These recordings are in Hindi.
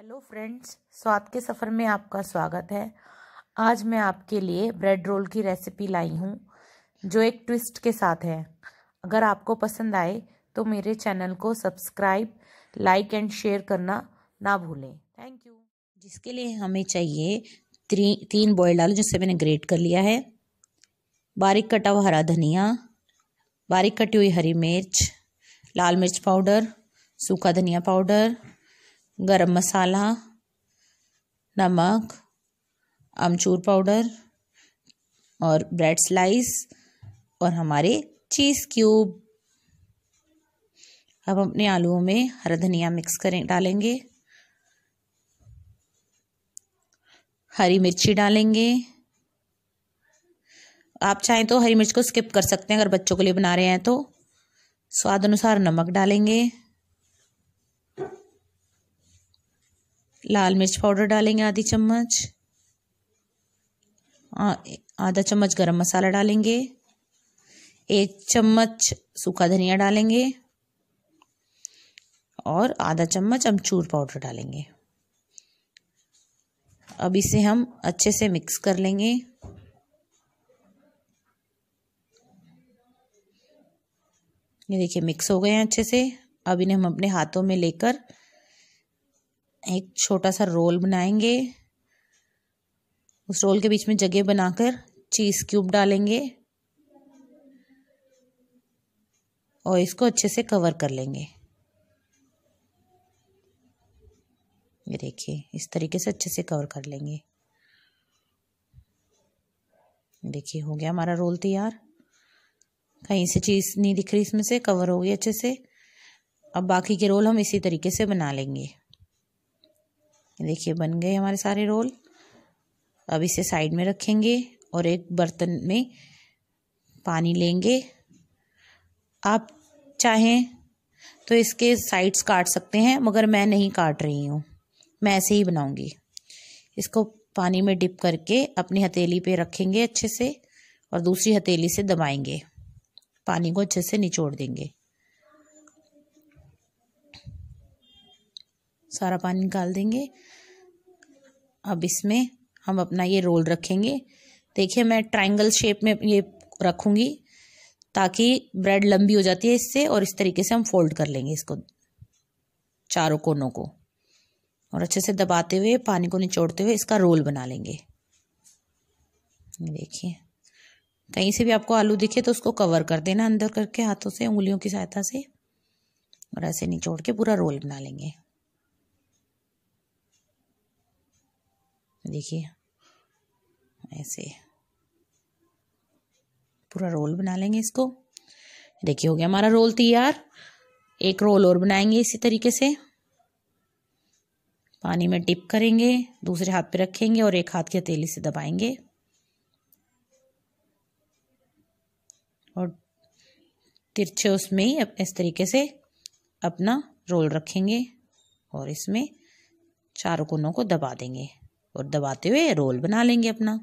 हेलो फ्रेंड्स स्वाद के सफ़र में आपका स्वागत है आज मैं आपके लिए ब्रेड रोल की रेसिपी लाई हूँ जो एक ट्विस्ट के साथ है अगर आपको पसंद आए तो मेरे चैनल को सब्सक्राइब लाइक एंड शेयर करना ना भूलें थैंक यू जिसके लिए हमें चाहिए त्री, तीन बॉयल आलू जिसे मैंने ग्रेट कर लिया है बारीक कटा हुआ हरा धनिया बारीक कटी हुई हरी मिर्च लाल मिर्च पाउडर सूखा धनिया पाउडर गरम मसाला नमक अमचूर पाउडर और ब्रेड स्लाइस और हमारे चीज़ क्यूब अब अपने आलूओं में हरा धनिया मिक्स करें डालेंगे हरी मिर्ची डालेंगे आप चाहें तो हरी मिर्च को स्किप कर सकते हैं अगर बच्चों के लिए बना रहे हैं तो स्वाद अनुसार नमक डालेंगे लाल मिर्च पाउडर डालेंगे आधी चम्मच आधा चम्मच गरम मसाला डालेंगे एक चम्मच सूखा धनिया डालेंगे और आधा चम्मच अमचूर पाउडर डालेंगे अब इसे हम अच्छे से मिक्स कर लेंगे ये देखिए मिक्स हो गए हैं अच्छे से अब इन्हें हम अपने हाथों में लेकर एक छोटा सा रोल बनाएंगे उस रोल के बीच में जगह बनाकर चीज़ क्यूब डालेंगे और इसको अच्छे से कवर कर लेंगे ये देखिए इस तरीके से अच्छे से कवर कर लेंगे देखिए हो गया हमारा रोल तैयार कहीं से चीज़ नहीं दिख रही इसमें से कवर हो गई अच्छे से अब बाकी के रोल हम इसी तरीके से बना लेंगे देखिए बन गए हमारे सारे रोल अब इसे साइड में रखेंगे और एक बर्तन में पानी लेंगे आप चाहें तो इसके साइड्स काट सकते हैं मगर मैं नहीं काट रही हूँ मैं ऐसे ही बनाऊँगी इसको पानी में डिप करके अपनी हथेली पे रखेंगे अच्छे से और दूसरी हथेली से दबाएंगे पानी को अच्छे से निचोड़ देंगे सारा पानी निकाल देंगे अब इसमें हम अपना ये रोल रखेंगे देखिए मैं ट्राइंगल शेप में ये रखूँगी ताकि ब्रेड लंबी हो जाती है इससे और इस तरीके से हम फोल्ड कर लेंगे इसको चारों कोनों को और अच्छे से दबाते हुए पानी को निचोड़ते हुए इसका रोल बना लेंगे देखिए कहीं से भी आपको आलू दिखे तो उसको कवर कर देना अंदर करके हाथों से उंगलियों की सहायता से और ऐसे निचोड़ के पूरा रोल बना लेंगे देखिए ऐसे पूरा रोल बना लेंगे इसको देखिए हो गया हमारा रोल तैयार एक रोल और बनाएंगे इसी तरीके से पानी में डिप करेंगे दूसरे हाथ पे रखेंगे और एक हाथ की हथेली से दबाएंगे और तिरछे उसमें ही इस तरीके से अपना रोल रखेंगे और इसमें चारों कोनों को दबा देंगे और दबाते हुए रोल बना लेंगे अपना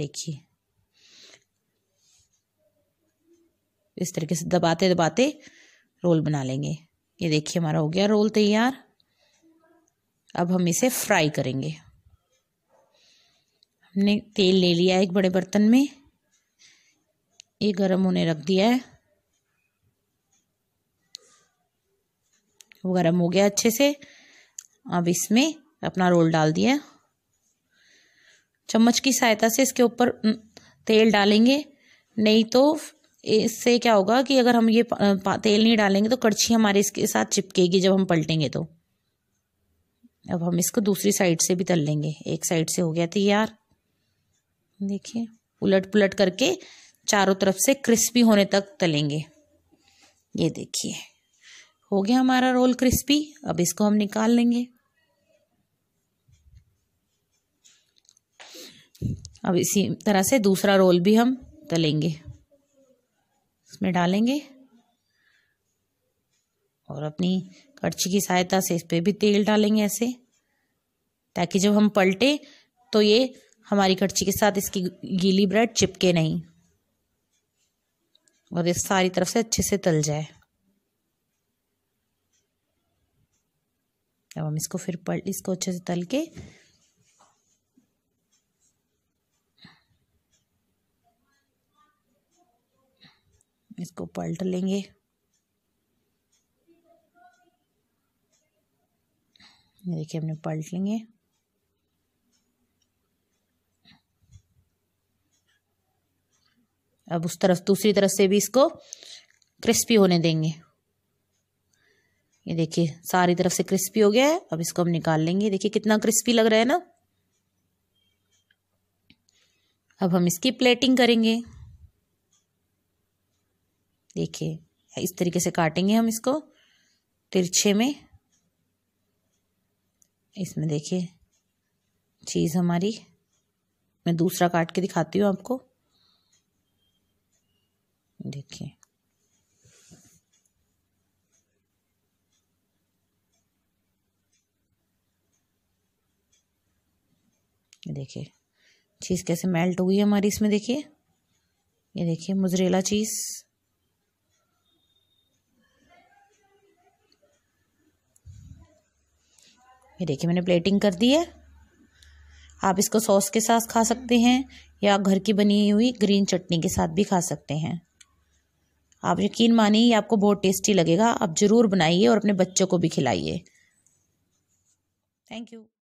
देखिए इस तरीके से दबाते दबाते रोल बना लेंगे ये देखिए हमारा हो गया रोल तैयार अब हम इसे फ्राई करेंगे हमने तेल ले लिया एक बड़े बर्तन में ये गर्म होने रख दिया है वो गर्म हो गया अच्छे से अब इसमें अपना रोल डाल दिया चम्मच की सहायता से इसके ऊपर तेल डालेंगे नहीं तो इससे क्या होगा कि अगर हम ये तेल नहीं डालेंगे तो कड़छी हमारे इसके साथ चिपकेगी जब हम पलटेंगे तो अब हम इसको दूसरी साइड से भी तल लेंगे एक साइड से हो गया तैयार देखिए उलट पुलट करके चारों तरफ से क्रिस्पी होने तक तलेंगे ये देखिए हो गया हमारा रोल क्रिस्पी अब इसको हम निकाल लेंगे अब इसी तरह से दूसरा रोल भी हम तलेंगे इसमें डालेंगे और अपनी कड़छी की सहायता से इस पर भी तेल डालेंगे ऐसे ताकि जब हम पलटे तो ये हमारी कड़छी के साथ इसकी गीली ब्रेड चिपके नहीं और ये सारी तरफ से अच्छे से तल जाए अब हम इसको फिर पल इसको अच्छे से तल के इसको पलट लेंगे देखिए हमने पलट लेंगे अब उस तरफ दूसरी तरफ से भी इसको क्रिस्पी होने देंगे ये देखिए सारी तरफ से क्रिस्पी हो गया है अब इसको हम निकाल लेंगे देखिए कितना क्रिस्पी लग रहा है ना अब हम इसकी प्लेटिंग करेंगे देखिए इस तरीके से काटेंगे हम इसको तिरछे में इसमें देखिए चीज़ हमारी मैं दूसरा काट के दिखाती हूँ आपको देखिए देखिए चीज़ कैसे मेल्ट हुई है हमारी इसमें देखिए ये देखिए मुजरेला चीज़ ये देखिए मैंने प्लेटिंग कर दी है आप इसको सॉस के साथ खा सकते हैं या घर की बनी हुई ग्रीन चटनी के साथ भी खा सकते हैं आप यकीन मानिए आपको बहुत टेस्टी लगेगा आप ज़रूर बनाइए और अपने बच्चों को भी खिलाइए थैंक यू